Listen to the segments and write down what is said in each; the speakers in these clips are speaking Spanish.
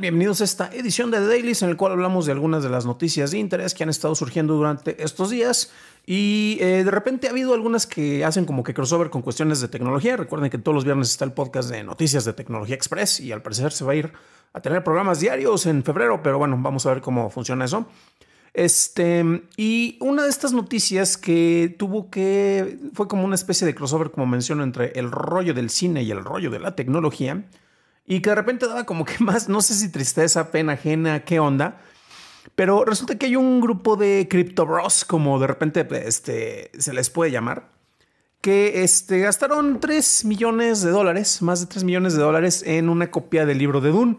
Bienvenidos a esta edición de The Daily, en el cual hablamos de algunas de las noticias de interés que han estado surgiendo durante estos días y eh, de repente ha habido algunas que hacen como que crossover con cuestiones de tecnología. Recuerden que todos los viernes está el podcast de Noticias de Tecnología Express y al parecer se va a ir a tener programas diarios en febrero, pero bueno, vamos a ver cómo funciona eso. Este, y una de estas noticias que tuvo que fue como una especie de crossover, como menciono, entre el rollo del cine y el rollo de la tecnología y que de repente daba como que más, no sé si tristeza, pena ajena, qué onda. Pero resulta que hay un grupo de crypto bros, como de repente este, se les puede llamar, que este, gastaron 3 millones de dólares, más de 3 millones de dólares en una copia del libro de Dune,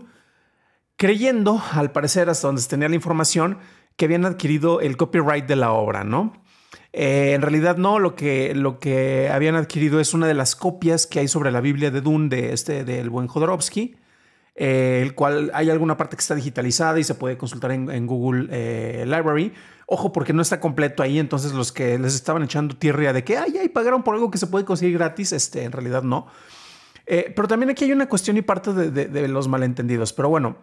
creyendo, al parecer, hasta donde se tenía la información, que habían adquirido el copyright de la obra, ¿no? Eh, en realidad no, lo que, lo que habían adquirido es una de las copias que hay sobre la Biblia de Dune de este, del buen Jodorowsky, eh, el cual hay alguna parte que está digitalizada y se puede consultar en, Google eh, Library. Ojo, porque no está completo ahí, entonces los que les estaban echando tierra de que, ay, ay, pagaron por algo que se puede conseguir gratis, este, en realidad no. pero también aquí hay una cuestión y parte de los malentendidos. Pero bueno,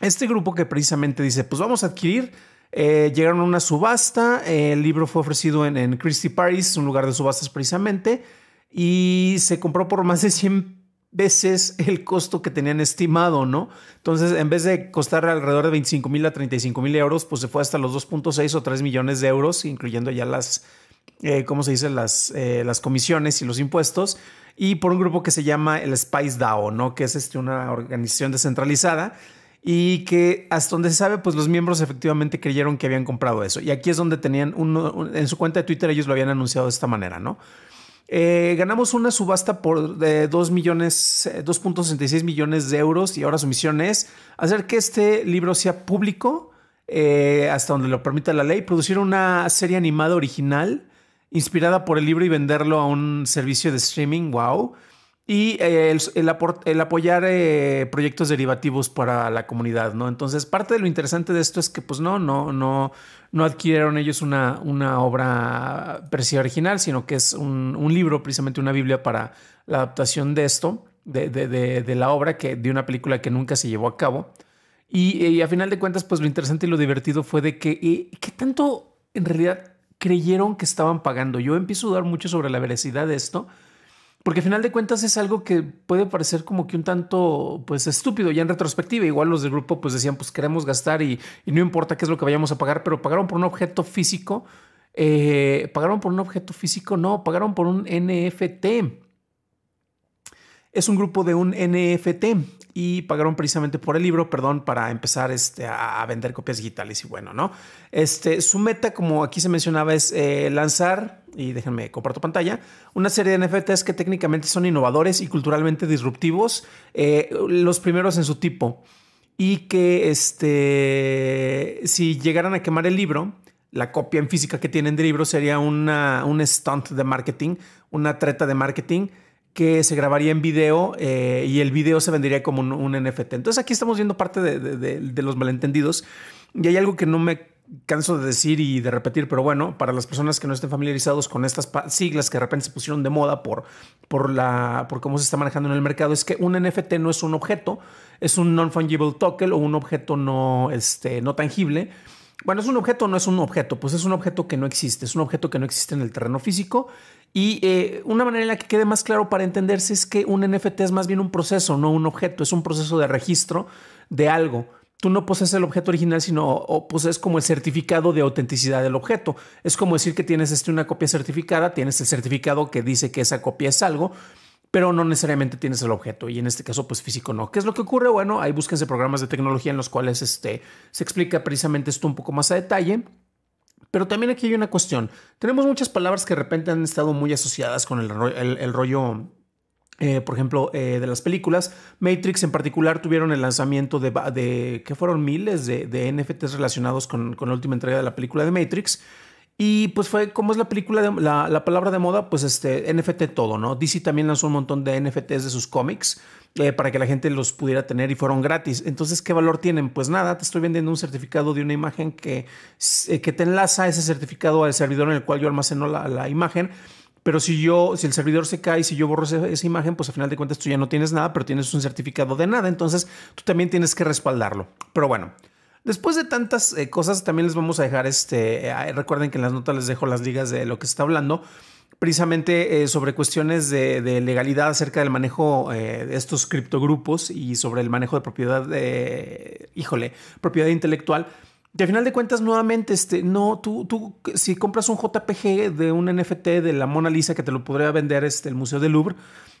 este grupo que precisamente dice, pues vamos a adquirir eh, llegaron a una subasta, eh, el libro fue ofrecido en, Christie Paris, un lugar de subastas precisamente, y se compró por más de 100 veces el costo que tenían estimado, ¿no? Entonces, en vez de costar alrededor de 25 mil a 35 mil euros, pues se fue hasta los 2.6 o 3 millones de euros, incluyendo ya las, eh, ¿cómo se dice? Las, comisiones y los impuestos y por un grupo que se llama el Spice DAO, ¿no? Que es este, una organización descentralizada y que hasta donde se sabe, pues los miembros efectivamente creyeron que habían comprado eso. Y aquí es donde tenían uno, en su cuenta de Twitter ellos lo habían anunciado de esta manera, ¿no? Eh, ganamos una subasta por de 2 millones, 2.66 millones de euros y ahora su misión es hacer que este libro sea público eh, hasta donde lo permita la ley, producir una serie animada original inspirada por el libro y venderlo a un servicio de streaming, wow y eh, el, apoyar eh, proyectos derivativos para la comunidad, ¿no? Entonces, parte de lo interesante de esto es que, pues, no, no, no, no adquirieron ellos una, una obra per original, sino que es un, libro, precisamente una Biblia para la adaptación de esto, de, de, la obra, que, de una película que nunca se llevó a cabo. Y, eh, y a final de cuentas, pues, lo interesante y lo divertido fue de que, ¿qué tanto en realidad creyeron que estaban pagando? Yo empiezo a dudar mucho sobre la veracidad de esto, porque al final de cuentas es algo que puede parecer como que un tanto pues estúpido ya en retrospectiva. Igual los del grupo pues decían pues queremos gastar y, no importa qué es lo que vayamos a pagar, pero pagaron por un objeto físico. Eh, pagaron por un objeto físico, no, pagaron por un NFT. Es un grupo de un NFT y pagaron precisamente por el libro, perdón, para empezar este, a, vender copias digitales y bueno, ¿no? Este, su meta, como aquí se mencionaba, es eh, lanzar, y déjenme comparto pantalla, una serie de NFTs que técnicamente son innovadores y culturalmente disruptivos, eh, los primeros en su tipo, y que este, si llegaran a quemar el libro, la copia en física que tienen del libro sería una, un stunt de marketing, una treta de marketing que se grabaría en video eh, y el video se vendería como un, NFT. Entonces aquí estamos viendo parte de, de, los malentendidos y hay algo que no me canso de decir y de repetir, pero bueno, para las personas que no estén familiarizados con estas siglas que de repente se pusieron de moda por, por, la, por cómo se está manejando en el mercado, es que un NFT no es un objeto, es un non-fungible token o un objeto no, este, no tangible. Bueno, es un objeto, no es un objeto, pues es un objeto que no existe, es un objeto que no existe en el terreno físico y eh, una manera en la que quede más claro para entenderse es que un NFT es más bien un proceso, no un objeto, es un proceso de registro de algo. Tú no posees el objeto original, sino o posees como el certificado de autenticidad del objeto. Es como decir que tienes este, una copia certificada, tienes el certificado que dice que esa copia es algo, pero no necesariamente tienes el objeto y en este caso pues físico no. ¿Qué es lo que ocurre? Bueno, búsquedas de programas de tecnología en los cuales este, se explica precisamente esto un poco más a detalle. Pero también aquí hay una cuestión. Tenemos muchas palabras que de repente han estado muy asociadas con el, rollo eh, por ejemplo, eh, de las películas. Matrix en particular tuvieron el lanzamiento de, que fueron miles de, de NFTs relacionados con, con, la última entrega de la película de Matrix. Y pues fue, como es la película, de, la, la, palabra de moda? Pues este, NFT todo, ¿no? DC también lanzó un montón de NFTs de sus cómics eh, para que la gente los pudiera tener y fueron gratis. Entonces, ¿qué valor tienen? Pues nada, te estoy vendiendo un certificado de una imagen que, eh, que te enlaza ese certificado al servidor en el cual yo almaceno la, imagen. Pero si yo, si el servidor se cae, si yo borro esa, imagen, pues al final de cuentas tú ya no tienes nada, pero tienes un certificado de nada. Entonces tú también tienes que respaldarlo. Pero bueno, Después de tantas eh, cosas, también les vamos a dejar este. Eh, recuerden que en las notas les dejo las ligas de lo que se está hablando. Precisamente eh, sobre cuestiones de, legalidad acerca del manejo de estos criptogrupos y sobre el manejo de propiedad, híjole, propiedad intelectual. Y al final de cuentas, nuevamente, este, no, tú, tú, si compras un JPG de un NFT de la Mona Lisa que te lo podría vender este, el Museo del Louvre,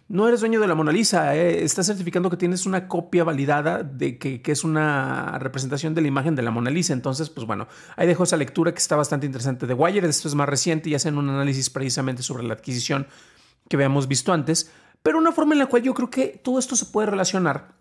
no eres dueño de la Mona Lisa, está ¿eh? estás certificando que tienes una copia validada de que, es una representación de la imagen de la Mona Lisa. Entonces, pues bueno, ahí dejo esa lectura que está bastante interesante de wire Esto es más reciente y hacen un análisis precisamente sobre la adquisición que habíamos visto antes, pero una forma en la cual yo creo que todo esto se puede relacionar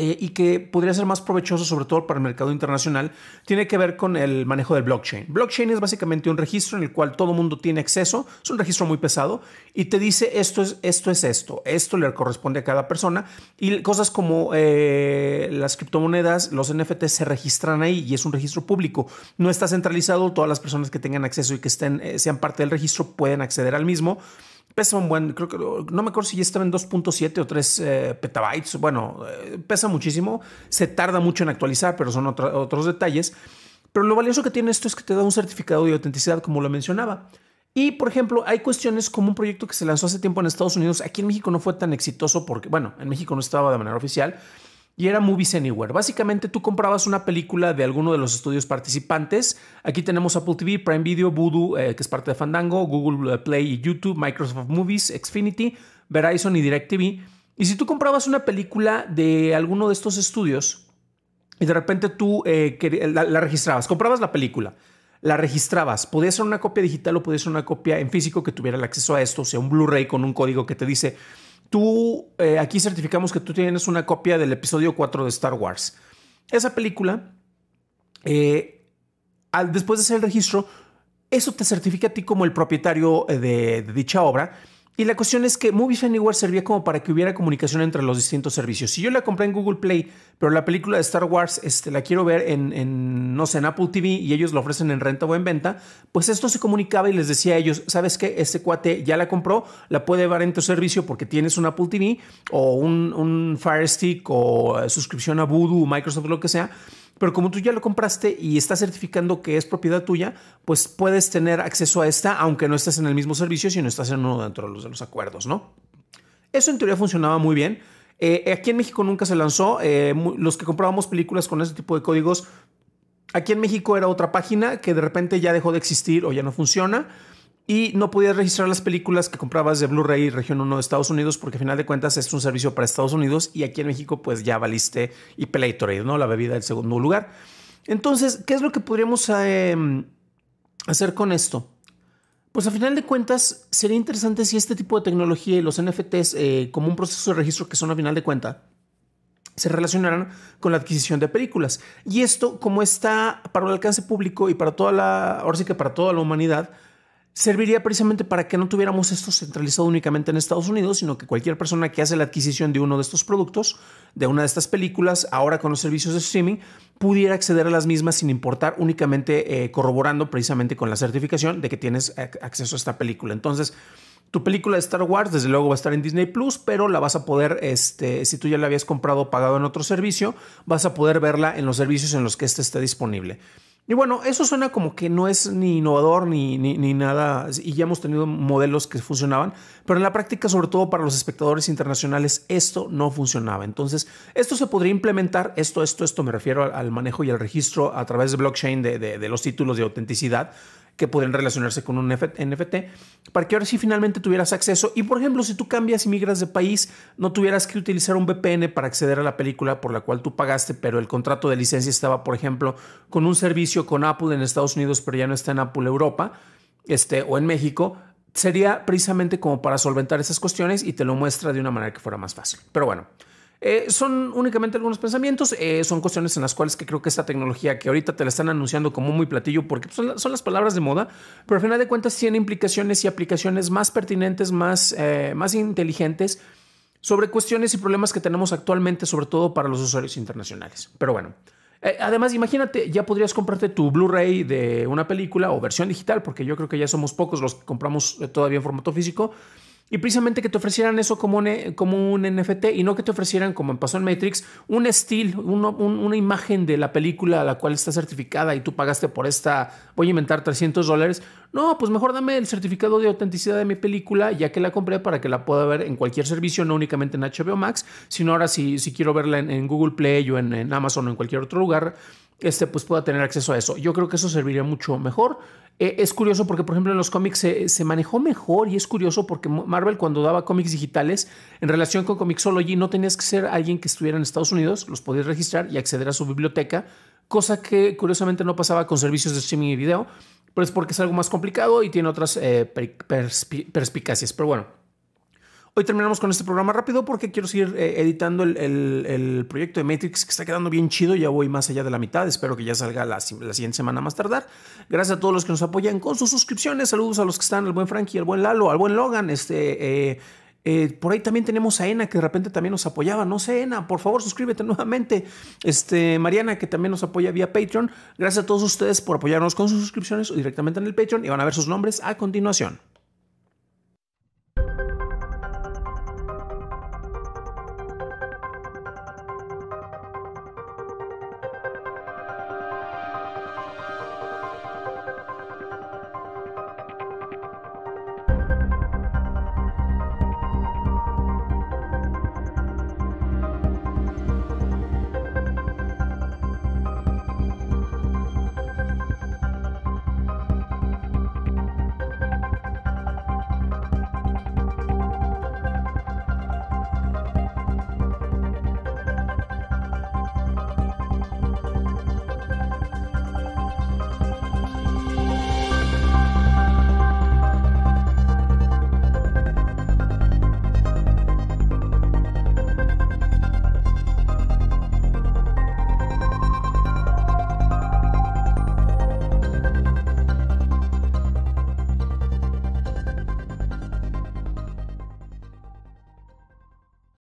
eh, y que podría ser más provechoso sobre todo para el mercado internacional, tiene que ver con el manejo del blockchain. Blockchain es básicamente un registro en el cual todo mundo tiene acceso, es un registro muy pesado y te dice esto es esto, es esto, esto le corresponde a cada persona y cosas como eh, las criptomonedas, los NFT se registran ahí y es un registro público, no está centralizado, todas las personas que tengan acceso y que estén, eh, sean parte del registro pueden acceder al mismo pesa un buen, creo que no me acuerdo si ya estaba en 2.7 o 3 eh, petabytes, bueno, eh, pesa muchísimo, se tarda mucho en actualizar, pero son otros detalles. Pero lo valioso que tiene esto es que te da un certificado de autenticidad, como lo mencionaba. Y, por ejemplo, hay cuestiones como un proyecto que se lanzó hace tiempo en Estados Unidos, aquí en México no fue tan exitoso porque, bueno, en México no estaba de manera oficial, y era Movies Anywhere. Básicamente tú comprabas una película de alguno de los estudios participantes. Aquí tenemos Apple TV, Prime Video, Voodoo, eh, que es parte de Fandango, Google eh, Play y YouTube, Microsoft Movies, Xfinity, Verizon y DirecTV. Y si tú comprabas una película de alguno de estos estudios y de repente tú eh, la, registrabas, comprabas la película, la registrabas, podía ser una copia digital o podía ser una copia en físico que tuviera el acceso a esto, o sea, un Blu-ray con un código que te dice tú, eh, aquí certificamos que tú tienes una copia del episodio 4 de Star Wars. Esa película, eh, después de hacer el registro, eso te certifica a ti como el propietario eh, de dicha obra y la cuestión es que Movies Anywhere servía como para que hubiera comunicación entre los distintos servicios. Si yo la compré en Google Play, pero la película de Star Wars este, la quiero ver en, no sé, en Apple TV y ellos la ofrecen en renta o en venta, pues esto se comunicaba y les decía a ellos, ¿sabes qué? Este cuate ya la compró, la puede ver en tu servicio porque tienes un Apple TV o un, Fire Stick o eh, suscripción a Voodoo, Microsoft, lo que sea pero como tú ya lo compraste y estás certificando que es propiedad tuya, pues puedes tener acceso a esta, aunque no estés en el mismo servicio, sino estás en uno dentro de los, de los acuerdos, ¿no? Eso en teoría funcionaba muy bien. Eh, aquí en México nunca se lanzó. Eh, los que comprábamos películas con ese tipo de códigos, aquí en México era otra página que de repente ya dejó de existir o ya no funciona y no podías registrar las películas que comprabas de Blu-ray región 1 de Estados Unidos porque a final de cuentas es un servicio para Estados Unidos y aquí en México pues ya valiste y Pelatorade, ¿no? La bebida del segundo lugar. Entonces, ¿qué es lo que podríamos em, hacer con esto? Pues a final de cuentas sería interesante si este tipo de tecnología y los NFTs eh, como un proceso de registro que son a final de cuentas se relacionaran con la adquisición de películas. Y esto, como está para el alcance público y para toda la, ahora sí que para toda la humanidad, serviría precisamente para que no tuviéramos esto centralizado únicamente en Estados Unidos, sino que cualquier persona que hace la adquisición de uno de estos productos, de una de estas películas, ahora con los servicios de streaming, pudiera acceder a las mismas sin importar, únicamente eh, corroborando precisamente con la certificación de que tienes eh, acceso a esta película. Entonces, tu película de Star Wars, desde luego, va a estar en Disney Plus, pero la vas a poder, este, si tú ya la habías comprado o pagado en otro servicio, vas a poder verla en los servicios en los que éste esté disponible. Y bueno, eso suena como que no es ni innovador ni, ni, nada, y ya hemos tenido modelos que funcionaban, pero en la práctica, sobre todo para los espectadores internacionales, esto no funcionaba. Entonces, esto se podría implementar, esto, esto, esto, me refiero al, manejo y al registro a través de blockchain de los títulos de autenticidad, que pueden relacionarse con un NFT, para que ahora sí finalmente tuvieras acceso. Y por ejemplo, si tú cambias y migras de país, no tuvieras que utilizar un VPN para acceder a la película por la cual tú pagaste, pero el contrato de licencia estaba, por ejemplo, con un servicio con Apple en Estados Unidos, pero ya no está en Apple Europa este, o en México. Sería precisamente como para solventar esas cuestiones y te lo muestra de una manera que fuera más fácil. Pero bueno. Eh, son únicamente algunos pensamientos, eh, son cuestiones en las cuales que creo que esta tecnología que ahorita te la están anunciando como muy platillo, porque son, las palabras de moda, pero al final de cuentas tiene implicaciones y aplicaciones más pertinentes, más, eh, más inteligentes sobre cuestiones y problemas que tenemos actualmente, sobre todo para los usuarios internacionales. Pero bueno, además, imagínate, ya podrías comprarte tu Blu-ray de una película o versión digital, porque yo creo que ya somos pocos los que compramos todavía en formato físico y precisamente que te ofrecieran eso como un, como un NFT y no que te ofrecieran, como pasó en Matrix, un estilo, una imagen de la película a la cual está certificada y tú pagaste por esta, voy a inventar 300 dólares, no, pues mejor dame el certificado de autenticidad de mi película, ya que la compré para que la pueda ver en cualquier servicio, no únicamente en HBO Max, sino ahora si, si quiero verla en, Google Play o en, Amazon o en cualquier otro lugar, este, pues pueda tener acceso a eso. Yo creo que eso serviría mucho mejor. Eh, es curioso porque, por ejemplo, en los cómics se, manejó mejor y es curioso porque Marvel cuando daba cómics digitales en relación con Comixology no tenías que ser alguien que estuviera en Estados Unidos, los podías registrar y acceder a su biblioteca, cosa que curiosamente no pasaba con servicios de streaming y video pero es porque es algo más complicado y tiene otras eh, perspicacias. Pero bueno, hoy terminamos con este programa rápido porque quiero seguir eh, editando el, el, proyecto de Matrix que está quedando bien chido. Ya voy más allá de la mitad. Espero que ya salga la, la, siguiente semana más tardar. Gracias a todos los que nos apoyan con sus suscripciones. Saludos a los que están, al buen Frankie, al buen Lalo, al buen Logan. Este. Eh, eh, por ahí también tenemos a Ena que de repente también nos apoyaba. No sé, Ena, por favor suscríbete nuevamente. Este, Mariana que también nos apoya vía Patreon. Gracias a todos ustedes por apoyarnos con sus suscripciones o directamente en el Patreon y van a ver sus nombres a continuación.